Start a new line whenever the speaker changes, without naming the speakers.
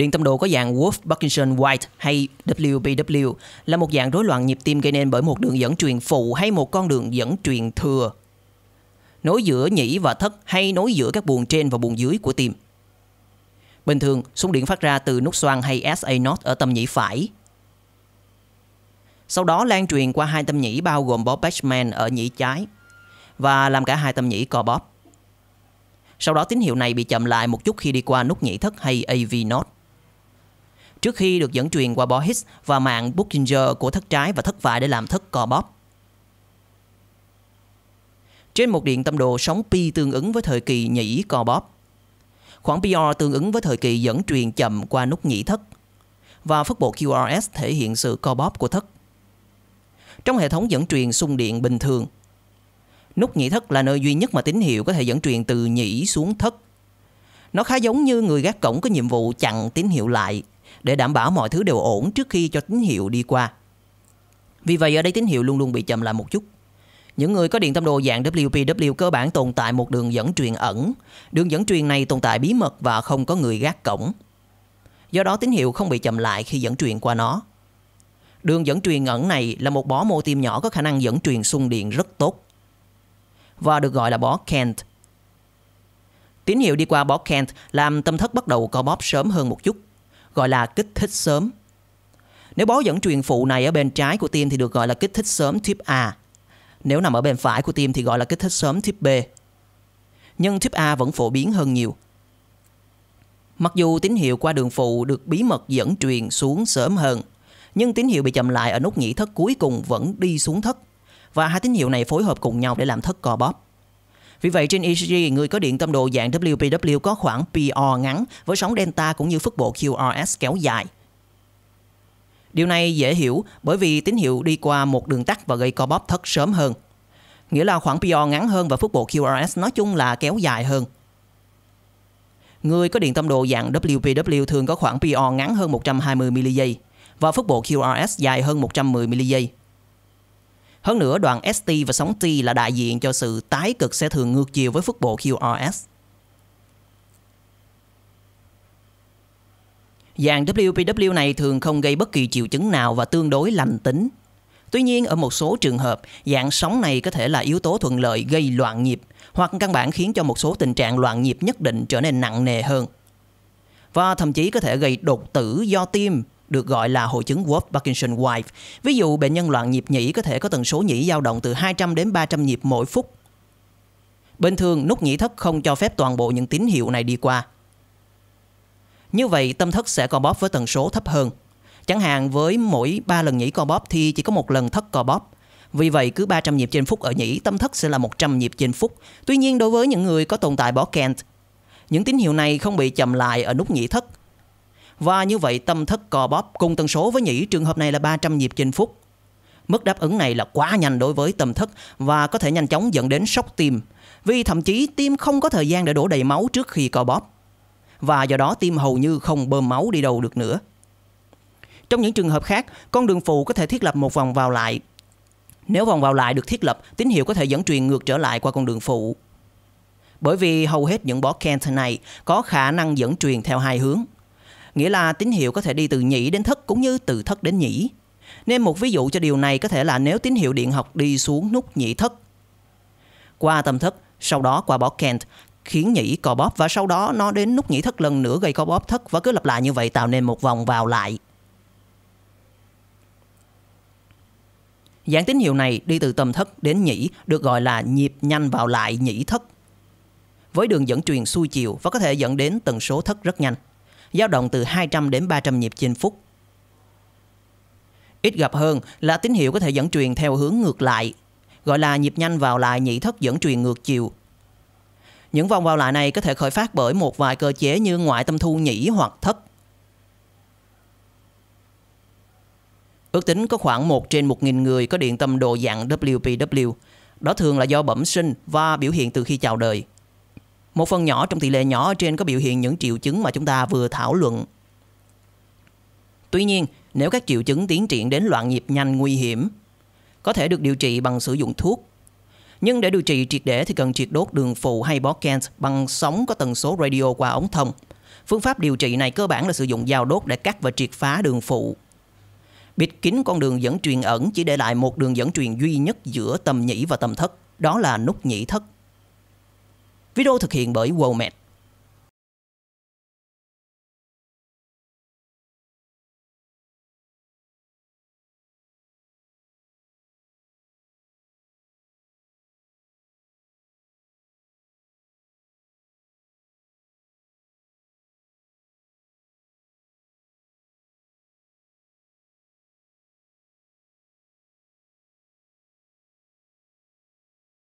Điện tâm đồ có dạng Wolf Parkinson White hay WPW là một dạng rối loạn nhịp tim gây nên bởi một đường dẫn truyền phụ hay một con đường dẫn truyền thừa nối giữa nhĩ và thất hay nối giữa các buồng trên và buồng dưới của tim. Bình thường, xung điện phát ra từ nút xoang hay SA node ở tâm nhĩ phải. Sau đó lan truyền qua hai tâm nhĩ bao gồm bóp Bachman ở nhĩ trái và làm cả hai tâm nhĩ co bóp. Sau đó tín hiệu này bị chậm lại một chút khi đi qua nút nhĩ thất hay AV node trước khi được dẫn truyền qua bó Higgs và mạng Buchinger của thất trái và thất vải để làm thất cò bóp. Trên một điện tâm đồ sóng pi tương ứng với thời kỳ nhĩ cò bóp. Khoảng PR tương ứng với thời kỳ dẫn truyền chậm qua nút nhĩ thất và phất bộ QRS thể hiện sự co bóp của thất. Trong hệ thống dẫn truyền xung điện bình thường, nút nhĩ thất là nơi duy nhất mà tín hiệu có thể dẫn truyền từ nhĩ xuống thất. Nó khá giống như người gác cổng có nhiệm vụ chặn tín hiệu lại để đảm bảo mọi thứ đều ổn trước khi cho tín hiệu đi qua. Vì vậy ở đây tín hiệu luôn luôn bị chậm lại một chút. Những người có điện tâm đồ dạng WPW cơ bản tồn tại một đường dẫn truyền ẩn. Đường dẫn truyền này tồn tại bí mật và không có người gác cổng. Do đó tín hiệu không bị chậm lại khi dẫn truyền qua nó. Đường dẫn truyền ẩn này là một bó mô tim nhỏ có khả năng dẫn truyền xung điện rất tốt và được gọi là bó Kent. Tín hiệu đi qua bó Kent làm tâm thất bắt đầu co bóp sớm hơn một chút gọi là kích thích sớm. Nếu bó dẫn truyền phụ này ở bên trái của tim thì được gọi là kích thích sớm tuyếp A. Nếu nằm ở bên phải của tim thì gọi là kích thích sớm tuyếp B. Nhưng tuyếp A vẫn phổ biến hơn nhiều. Mặc dù tín hiệu qua đường phụ được bí mật dẫn truyền xuống sớm hơn, nhưng tín hiệu bị chậm lại ở nút nhĩ thất cuối cùng vẫn đi xuống thất. Và hai tín hiệu này phối hợp cùng nhau để làm thất co bóp. Vì vậy trên ECG, người có điện tâm độ dạng WPW có khoảng PR ngắn với sóng delta cũng như phức bộ QRS kéo dài. Điều này dễ hiểu bởi vì tín hiệu đi qua một đường tắt và gây co bóp thất sớm hơn. Nghĩa là khoảng PR ngắn hơn và phức bộ QRS nói chung là kéo dài hơn. Người có điện tâm độ dạng WPW thường có khoảng PR ngắn hơn 120 mili giây và phức bộ QRS dài hơn 110 mili giây. Hơn nữa, đoàn ST và sóng T là đại diện cho sự tái cực sẽ thường ngược chiều với phức bộ QRS. Dạng WPW này thường không gây bất kỳ triệu chứng nào và tương đối lành tính. Tuy nhiên, ở một số trường hợp, dạng sóng này có thể là yếu tố thuận lợi gây loạn nhịp hoặc căn bản khiến cho một số tình trạng loạn nhịp nhất định trở nên nặng nề hơn. Và thậm chí có thể gây đột tử do tim được gọi là hội chứng Wolf Parkinson White. Ví dụ bệnh nhân loạn nhịp nhĩ có thể có tần số nhĩ dao động từ 200 đến 300 nhịp mỗi phút. Bình thường nút nhĩ thất không cho phép toàn bộ những tín hiệu này đi qua. Như vậy tâm thất sẽ co bóp với tần số thấp hơn. Chẳng hạn với mỗi 3 lần nhĩ co bóp thì chỉ có một lần thất co bóp. Vì vậy cứ 300 nhịp trên phút ở nhĩ, tâm thất sẽ là 100 nhịp trên phút. Tuy nhiên đối với những người có tồn tại bó Kent, những tín hiệu này không bị chậm lại ở nút nhĩ thất và như vậy tâm thất co bóp cùng tần số với nhĩ trường hợp này là 300 nhịp trên phút. Mức đáp ứng này là quá nhanh đối với tâm thất và có thể nhanh chóng dẫn đến sốc tim vì thậm chí tim không có thời gian để đổ đầy máu trước khi co bóp và do đó tim hầu như không bơm máu đi đâu được nữa. Trong những trường hợp khác, con đường phụ có thể thiết lập một vòng vào lại. Nếu vòng vào lại được thiết lập, tín hiệu có thể dẫn truyền ngược trở lại qua con đường phụ. Bởi vì hầu hết những bó Kent này có khả năng dẫn truyền theo hai hướng – nghĩa là tín hiệu có thể đi từ nhĩ đến thất cũng như từ thất đến nhĩ. Nên một ví dụ cho điều này có thể là nếu tín hiệu điện học đi xuống nút nhĩ thất, qua tâm thất, sau đó qua bó Kent, khiến nhĩ co bóp và sau đó nó đến nút nhĩ thất lần nữa gây co bóp thất và cứ lặp lại như vậy tạo nên một vòng vào lại. Dạng tín hiệu này đi từ tâm thất đến nhĩ được gọi là nhịp nhanh vào lại nhĩ thất với đường dẫn truyền xuôi chiều và có thể dẫn đến tần số thất rất nhanh dao động từ 200 đến 300 nhịp trên phút. Ít gặp hơn là tín hiệu có thể dẫn truyền theo hướng ngược lại, gọi là nhịp nhanh vào lại nhị thất dẫn truyền ngược chiều. Những vòng vào lại này có thể khởi phát bởi một vài cơ chế như ngoại tâm thu nhĩ hoặc thất. Ước tính có khoảng 1 trên 1.000 người có điện tâm đồ dạng WPW. Đó thường là do bẩm sinh và biểu hiện từ khi chào đời. Một phần nhỏ trong tỷ lệ nhỏ trên có biểu hiện những triệu chứng mà chúng ta vừa thảo luận. Tuy nhiên, nếu các triệu chứng tiến triển đến loạn nhịp nhanh nguy hiểm, có thể được điều trị bằng sử dụng thuốc. Nhưng để điều trị triệt để thì cần triệt đốt đường phụ hay bó Kent bằng sóng có tần số radio qua ống thông. Phương pháp điều trị này cơ bản là sử dụng dao đốt để cắt và triệt phá đường phụ. Bịt kín con đường dẫn truyền ẩn chỉ để lại một đường dẫn truyền duy nhất giữa tầm nhĩ và tầm thất, đó là nút nhĩ thất. Video thực hiện bởi Womet.